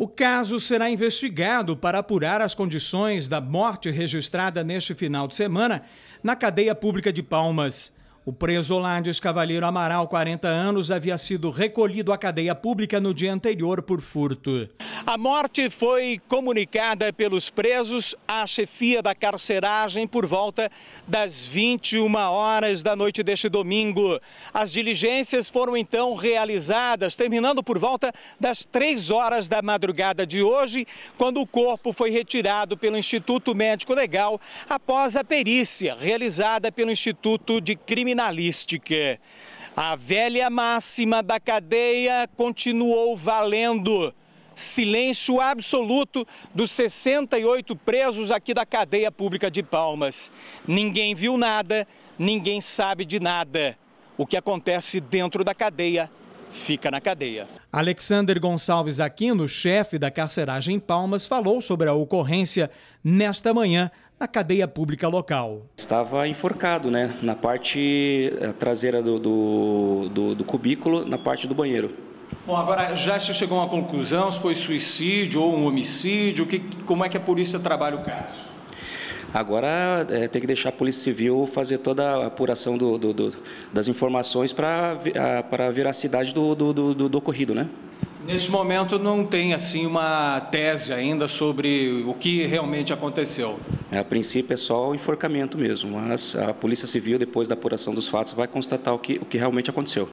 O caso será investigado para apurar as condições da morte registrada neste final de semana na cadeia pública de Palmas. O preso Olardes Cavalheiro Amaral, 40 anos, havia sido recolhido à cadeia pública no dia anterior por furto. A morte foi comunicada pelos presos à chefia da carceragem por volta das 21 horas da noite deste domingo. As diligências foram então realizadas, terminando por volta das 3 horas da madrugada de hoje, quando o corpo foi retirado pelo Instituto Médico Legal após a perícia realizada pelo Instituto de Criminalística. A velha máxima da cadeia continuou valendo silêncio absoluto dos 68 presos aqui da cadeia pública de Palmas. Ninguém viu nada, ninguém sabe de nada. O que acontece dentro da cadeia fica na cadeia. Alexander Gonçalves Aquino, chefe da carceragem em Palmas, falou sobre a ocorrência nesta manhã na cadeia pública local. Estava enforcado, né? Na parte eh, traseira do, do, do, do cubículo, na parte do banheiro. Bom, agora já se chegou a uma conclusão se foi suicídio ou um homicídio, que, como é que a polícia trabalha o caso? Agora é, tem que deixar a Polícia Civil fazer toda a apuração do, do, do, das informações para a, para a veracidade do, ocorrido, né? Neste momento não tem assim uma tese ainda sobre o que realmente aconteceu. É, a princípio é só o enforcamento mesmo, mas a Polícia Civil, depois da apuração dos fatos, vai constatar o que, o que realmente aconteceu.